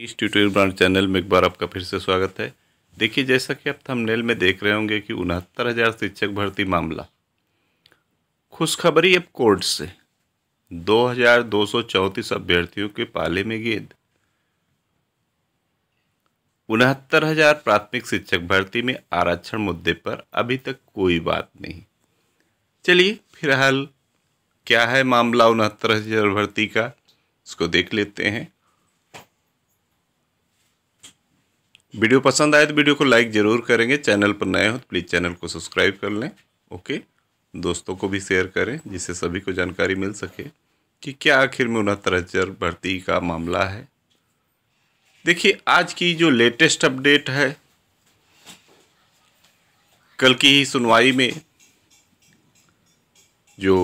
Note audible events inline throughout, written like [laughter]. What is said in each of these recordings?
नीच tutorial brand channel में एक बार आपका फिर से स्वागत है देखिए जैसा कि आप थंबनेल में देख रहे होंगे कि उनहत्तर हज़ार शिक्षक भर्ती मामला खुशखबरी अब कोर्ट से दो हज़ार दो सौ चौंतीस अभ्यर्थियों के पाले में गेंद उनहत्तर हज़ार प्राथमिक शिक्षक भर्ती में आरक्षण मुद्दे पर अभी तक कोई बात नहीं चलिए फिलहाल क्या है मामला उनहत्तर हज़ार भर्ती का इसको देख लेते हैं वीडियो पसंद आए तो वीडियो को लाइक ज़रूर करेंगे चैनल पर नए हो तो प्लीज़ चैनल को सब्सक्राइब कर लें ओके दोस्तों को भी शेयर करें जिससे सभी को जानकारी मिल सके कि क्या आखिर में उनहत्तर हज़ार भर्ती का मामला है देखिए आज की जो लेटेस्ट अपडेट है कल की ही सुनवाई में जो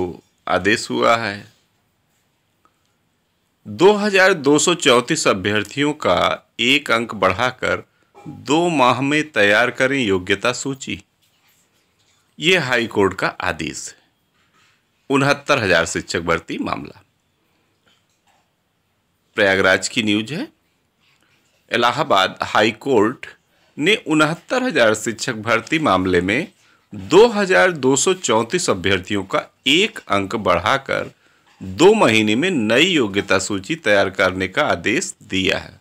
आदेश हुआ है 2234 अभ्यर्थियों का एक अंक बढ़ाकर दो माह में तैयार करें योग्यता सूची ये हाई कोर्ट का आदेश है उनहत्तर हजार शिक्षक भर्ती मामला प्रयागराज की न्यूज है इलाहाबाद हाई कोर्ट ने उनहत्तर हजार शिक्षक भर्ती मामले में दो दो हजार सौ चौंतीस अभ्यर्थियों का एक अंक बढ़ाकर दो महीने में नई योग्यता सूची तैयार करने का आदेश दिया है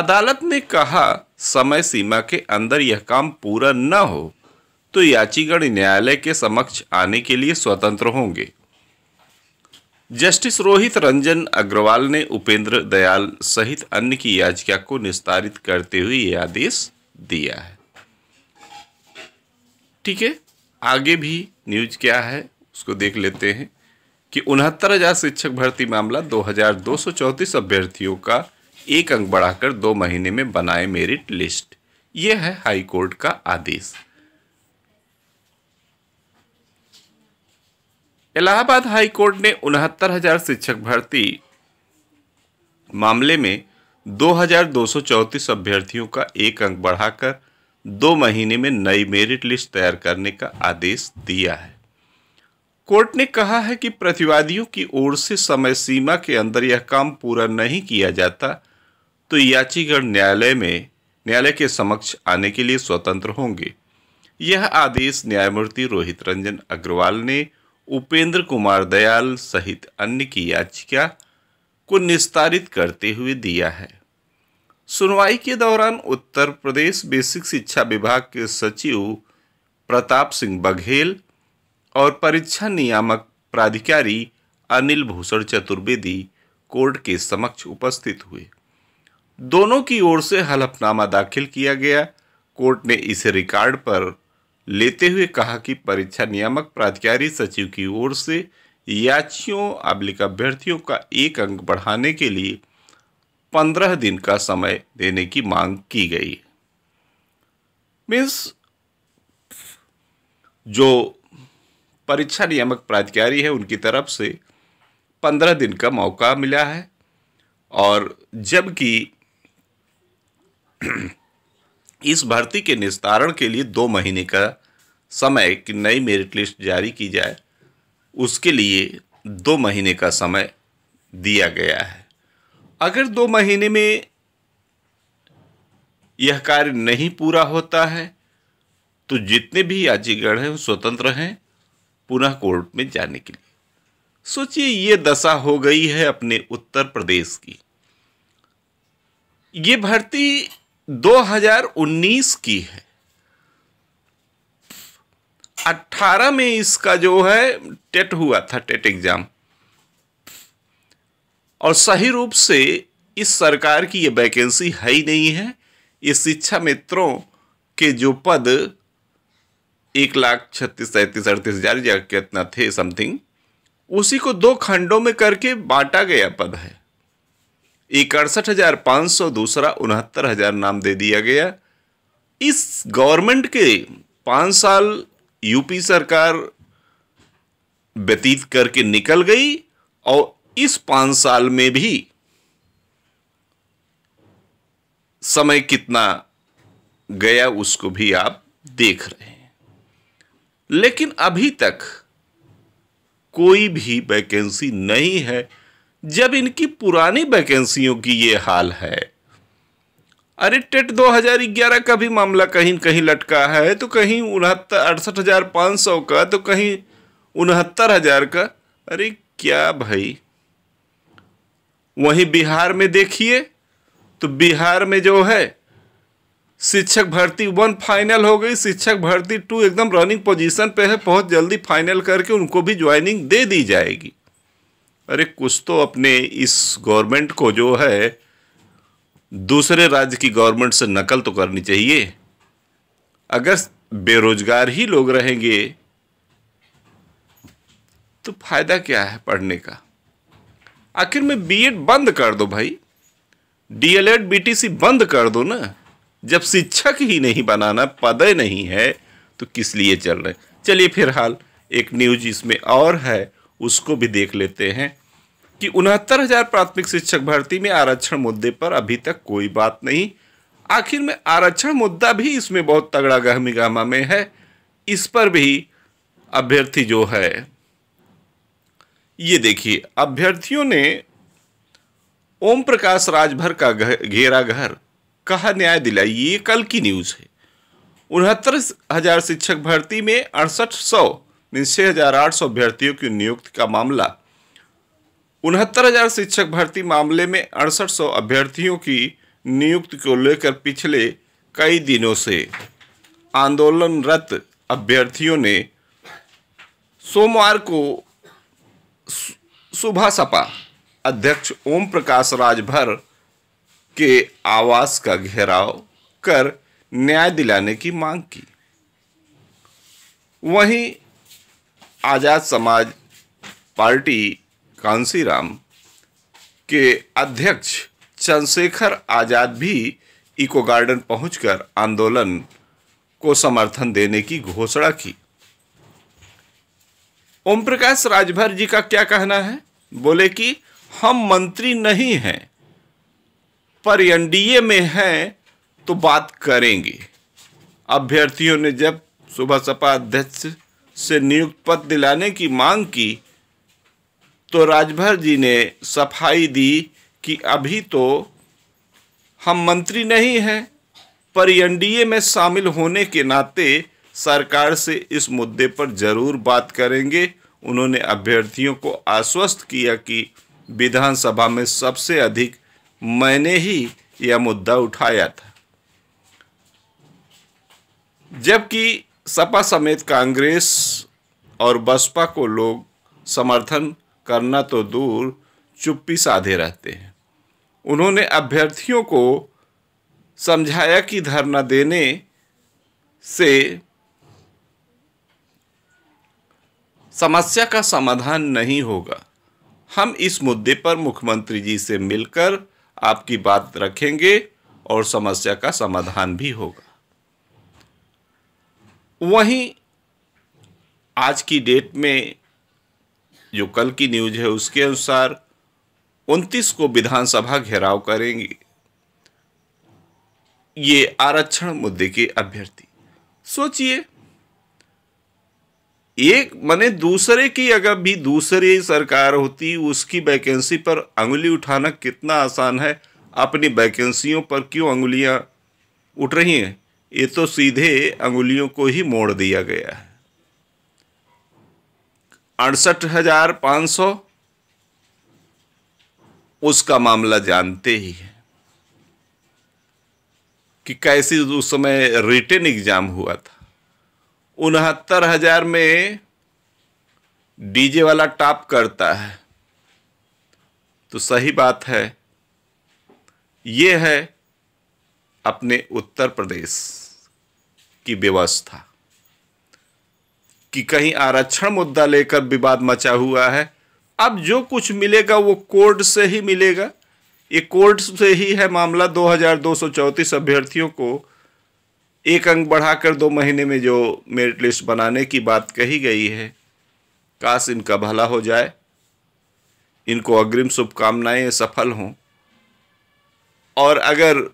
अदालत ने कहा समय सीमा के अंदर यह काम पूरा न हो तो याचीगण न्यायालय के समक्ष आने के लिए स्वतंत्र होंगे जस्टिस रोहित रंजन अग्रवाल ने उपेंद्र दयाल सहित अन्य की याचिका को निस्तारित करते हुए यह आदेश दिया है ठीक है आगे भी न्यूज क्या है उसको देख लेते हैं कि उनहत्तर हजार शिक्षक भर्ती मामला दो हजार दो सौ चौतीस अभ्यर्थियों का एक अंक बढ़ाकर दो महीने में बनाए मेरिट लिस्ट यह है हाई कोर्ट का आदेश इलाहाबाद हाई कोर्ट ने उनहत्तर हजार शिक्षक भर्ती मामले में 2,234 अभ्यर्थियों का एक अंक बढ़ाकर दो महीने में नई मेरिट लिस्ट तैयार करने का आदेश दिया है कोर्ट ने कहा है कि प्रतिवादियों की ओर से समय सीमा के अंदर यह काम पूरा नहीं किया जाता तो याचीगण न्यायालय में न्यायालय के समक्ष आने के लिए स्वतंत्र होंगे यह आदेश न्यायमूर्ति रोहित रंजन अग्रवाल ने उपेंद्र कुमार दयाल सहित अन्य की याचिका को निस्तारित करते हुए दिया है सुनवाई के दौरान उत्तर प्रदेश बेसिक शिक्षा विभाग के सचिव प्रताप सिंह बघेल और परीक्षा नियामक प्राधिकारी अनिल भूषण चतुर्वेदी कोर्ट के समक्ष उपस्थित हुए दोनों की ओर से हलफनामा दाखिल किया गया कोर्ट ने इसे रिकॉर्ड पर लेते हुए कहा कि परीक्षा नियामक प्राधिकारी सचिव की ओर से याचियों अब्लिक अभ्यर्थियों का एक अंक बढ़ाने के लिए पंद्रह दिन का समय देने की मांग की गई मीन्स जो परीक्षा नियामक प्राधिकारी है उनकी तरफ से पंद्रह दिन का मौका मिला है और जबकि [clears throat] इस भर्ती के निस्तारण के लिए दो महीने का समय कि नई मेरिट लिस्ट जारी की जाए उसके लिए दो महीने का समय दिया गया है अगर दो महीने में यह कार्य नहीं पूरा होता है तो जितने भी याचीगढ़ हैं स्वतंत्र हैं पुनः कोर्ट में जाने के लिए सोचिए ये दशा हो गई है अपने उत्तर प्रदेश की ये भर्ती 2019 की है 18 में इसका जो है टेट हुआ था टेट एग्जाम और सही रूप से इस सरकार की ये वैकेंसी है ही नहीं है ये शिक्षा मित्रों के जो पद एक लाख छत्तीस सैंतीस अड़तीस हजार या कितना थे समथिंग उसी को दो खंडों में करके बांटा गया पद है इकसठ हज़ार पाँच सौ दूसरा उनहत्तर हज़ार नाम दे दिया गया इस गवर्नमेंट के पाँच साल यूपी सरकार व्यतीत करके निकल गई और इस पाँच साल में भी समय कितना गया उसको भी आप देख रहे हैं लेकिन अभी तक कोई भी वैकेंसी नहीं है जब इनकी पुरानी वैकेंसियों की ये हाल है अरे टेट 2011 का भी मामला कहीं कहीं लटका है तो कहीं उनहत्तर अड़सठ हज़ार पाँच सौ का तो कहीं उनहत्तर हज़ार का अरे क्या भाई वहीं बिहार में देखिए तो बिहार में जो है शिक्षक भर्ती वन फाइनल हो गई शिक्षक भर्ती टू एकदम रनिंग पोजीशन पे है बहुत जल्दी फाइनल करके उनको भी ज्वाइनिंग दे दी जाएगी अरे कुछ तो अपने इस गवर्नमेंट को जो है दूसरे राज्य की गवर्नमेंट से नकल तो करनी चाहिए अगर बेरोजगार ही लोग रहेंगे तो फायदा क्या है पढ़ने का आखिर में बीएड बंद कर दो भाई डीएलएड बीटीसी बंद कर दो ना जब शिक्षक ही नहीं बनाना पदय नहीं है तो किस लिए चल रहे चलिए फिलहाल एक न्यूज इसमें और है उसको भी देख लेते हैं कि उनहत्तर हजार प्राथमिक शिक्षक भर्ती में आरक्षण मुद्दे पर अभी तक कोई बात नहीं आखिर में आरक्षण मुद्दा भी इसमें बहुत तगड़ा गहमी गहमा में है इस पर भी अभ्यर्थी जो है ये देखिए अभ्यर्थियों ने ओम प्रकाश राजभर का घेरा घर कहा न्याय दिलाई ये कल की न्यूज़ है उनहत्तर हजार शिक्षक भर्ती में अड़सठ सौ इन छः हजार आठ सौ अभ्यर्थियों की नियुक्ति का मामला उनहत्तर हजार शिक्षक भर्ती मामले में अड़सठ सौ अभ्यर्थियों की नियुक्ति को लेकर पिछले कई दिनों से आंदोलनरत अभ्यर्थियों ने सोमवार को सुबह सपा अध्यक्ष ओम प्रकाश राजभर के आवास का घेराव कर न्याय दिलाने की मांग की वहीं आज़ाद समाज पार्टी कांसीराम के अध्यक्ष चंद्रशेखर आज़ाद भी इको गार्डन पहुंचकर आंदोलन को समर्थन देने की घोषणा की ओम प्रकाश राजभर जी का क्या कहना है बोले कि हम मंत्री नहीं हैं पर एनडीए में हैं तो बात करेंगे अभ्यर्थियों ने जब सुबह सपा अध्यक्ष से नियुक्त पद दिलाने की मांग की तो राजभर जी ने सफाई दी कि अभी तो हम मंत्री नहीं हैं पर एनडीए में शामिल होने के नाते सरकार से इस मुद्दे पर जरूर बात करेंगे उन्होंने अभ्यर्थियों को आश्वस्त किया कि विधानसभा में सबसे अधिक मैंने ही यह मुद्दा उठाया था जबकि सपा समेत कांग्रेस और बसपा को लोग समर्थन करना तो दूर चुप्पी साधे रहते हैं उन्होंने अभ्यर्थियों को समझाया कि धरना देने से समस्या का समाधान नहीं होगा हम इस मुद्दे पर मुख्यमंत्री जी से मिलकर आपकी बात रखेंगे और समस्या का समाधान भी होगा वहीं आज की डेट में जो कल की न्यूज है उसके अनुसार 29 को विधानसभा घेराव करेंगे ये आरक्षण मुद्दे के अभ्यर्थी सोचिए एक माने दूसरे की अगर भी दूसरी सरकार होती उसकी वैकेंसी पर अंगुली उठाना कितना आसान है अपनी वैकेंसियों पर क्यों अंगुलियां उठ रही हैं ये तो सीधे अंगुलियों को ही मोड़ दिया गया है अड़सठ हजार पांच सौ उसका मामला जानते ही है कि कैसे उस समय रिटेन एग्जाम हुआ था उनहत्तर हजार में डीजे वाला टॉप करता है तो सही बात है ये है अपने उत्तर प्रदेश की व्यवस्था कि कहीं आरक्षण मुद्दा लेकर विवाद मचा हुआ है अब जो कुछ मिलेगा वो कोर्ट से ही मिलेगा ये कोर्ट से ही है मामला दो हज़ार दो सौ चौंतीस अभ्यर्थियों को एक अंक बढ़ाकर दो महीने में जो मेरिट लिस्ट बनाने की बात कही गई है काश इनका भला हो जाए इनको अग्रिम शुभकामनाएं सफल हों और अगर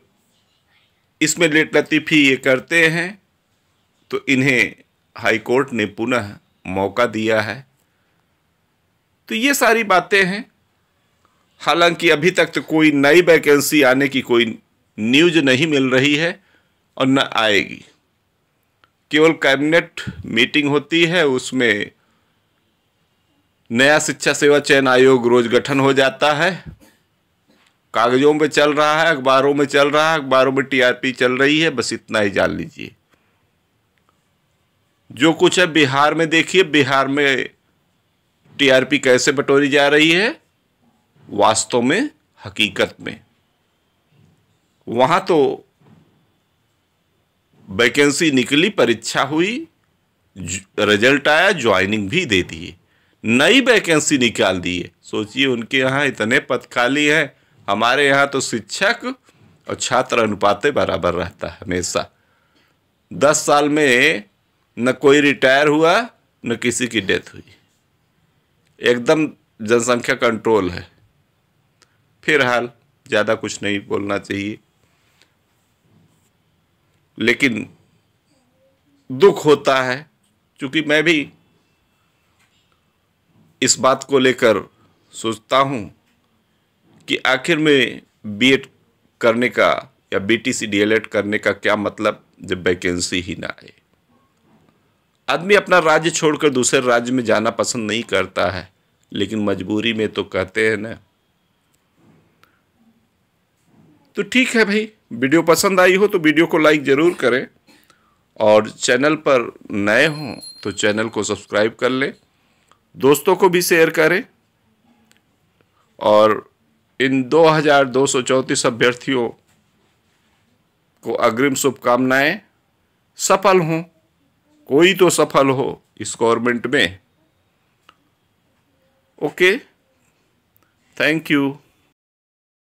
इसमें लेट लतीफ़ी ये करते हैं तो इन्हें हाई कोर्ट ने पुनः मौका दिया है तो ये सारी बातें हैं हालांकि अभी तक तो कोई नई वैकेंसी आने की कोई न्यूज नहीं मिल रही है और न आएगी केवल कैबिनेट मीटिंग होती है उसमें नया शिक्षा सेवा चयन आयोग रोज गठन हो जाता है कागज़ों में चल रहा है अखबारों में चल रहा है अखबारों में टीआरपी चल रही है बस इतना ही जान लीजिए जो कुछ है बिहार में देखिए बिहार में टीआरपी कैसे बटोरी जा रही है वास्तव में हकीकत में वहां तो वैकेंसी निकली परीक्षा हुई रिजल्ट आया ज्वाइनिंग भी दे दिए नई वैकेंसी निकाल दिए सोचिए उनके यहाँ इतने पद खाली हैं हमारे यहाँ तो शिक्षक और छात्र अनुपात बराबर रहता है हमेशा दस साल में न कोई रिटायर हुआ न किसी की डेथ हुई एकदम जनसंख्या कंट्रोल है फिर हाल ज़्यादा कुछ नहीं बोलना चाहिए लेकिन दुख होता है क्योंकि मैं भी इस बात को लेकर सोचता हूँ कि आखिर में बीएड करने का या बीटीसी डीएलएड करने का क्या मतलब जब वैकेंसी ही ना आए आदमी अपना राज्य छोड़कर दूसरे राज्य में जाना पसंद नहीं करता है लेकिन मजबूरी में तो कहते हैं ना तो ठीक है भाई वीडियो पसंद आई हो तो वीडियो को लाइक ज़रूर करें और चैनल पर नए हों तो चैनल को सब्सक्राइब कर लें दोस्तों को भी शेयर करें और इन दो हजार दो सौ चौंतीस अभ्यर्थियों को अग्रिम शुभकामनाएं सफल हों कोई तो सफल हो इस गवर्नमेंट में ओके थैंक यू